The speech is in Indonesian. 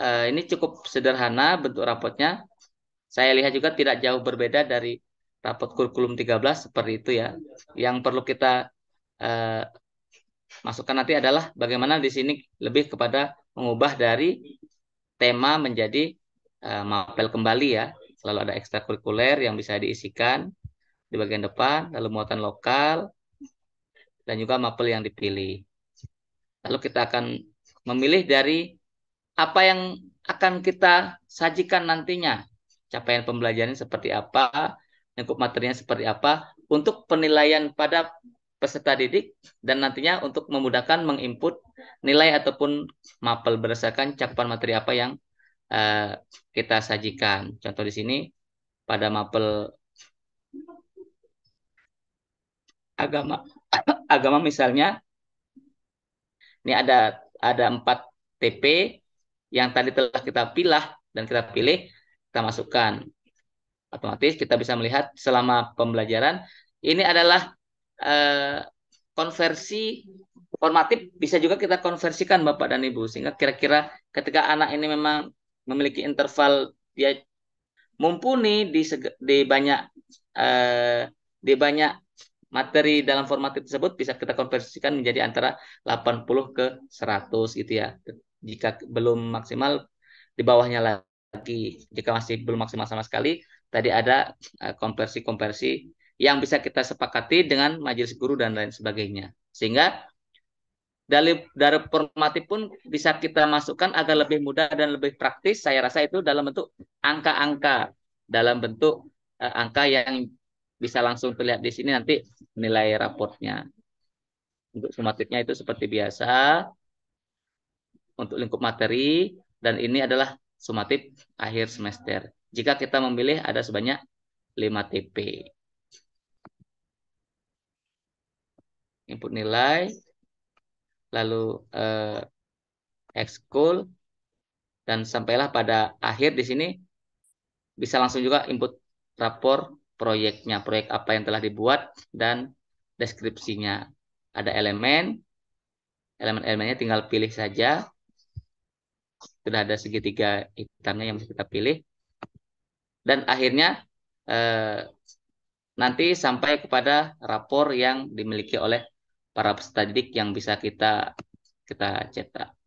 uh, ini cukup sederhana bentuk rapotnya. Saya lihat juga tidak jauh berbeda dari rapot kurikulum 13 seperti itu ya. Yang perlu kita uh, masukkan nanti adalah bagaimana di sini lebih kepada mengubah dari tema menjadi uh, mapel kembali ya. Selalu ada ekstrakurikuler yang bisa diisikan di bagian depan, lalu muatan lokal, dan juga mapel yang dipilih. Lalu kita akan memilih dari apa yang akan kita sajikan nantinya, capaian pembelajaran seperti apa, lingkup materinya seperti apa, untuk penilaian pada peserta didik dan nantinya untuk memudahkan menginput nilai ataupun mapel berdasarkan cakupan materi apa yang uh, kita sajikan. Contoh di sini pada mapel agama agama misalnya ini ada ada empat TP yang tadi telah kita pilih dan kita pilih, kita masukkan. Otomatis kita bisa melihat selama pembelajaran, ini adalah eh, konversi formatif, bisa juga kita konversikan Bapak dan Ibu. Sehingga kira-kira ketika anak ini memang memiliki interval dia mumpuni di, di banyak eh, di banyak materi dalam formatif tersebut bisa kita konversikan menjadi antara 80 ke 100 gitu ya jika belum maksimal di bawahnya lagi jika masih belum maksimal sama sekali tadi ada e, konversi-konversi yang bisa kita sepakati dengan majelis guru dan lain sebagainya sehingga dari dari formatif pun bisa kita masukkan agar lebih mudah dan lebih praktis saya rasa itu dalam bentuk angka-angka dalam bentuk uh, angka yang bisa langsung terlihat di sini nanti nilai raportnya untuk sumatifnya itu seperti biasa untuk lingkup materi dan ini adalah sumatif akhir semester. Jika kita memilih ada sebanyak 5 TP. Input nilai, lalu eh, ekskul, dan sampailah pada akhir di sini bisa langsung juga input rapor proyeknya, proyek apa yang telah dibuat, dan deskripsinya. Ada elemen, elemen-elemennya tinggal pilih saja, sudah ada segitiga hitamnya yang bisa kita pilih dan akhirnya eh, nanti sampai kepada rapor yang dimiliki oleh para peserta didik yang bisa kita kita cetak.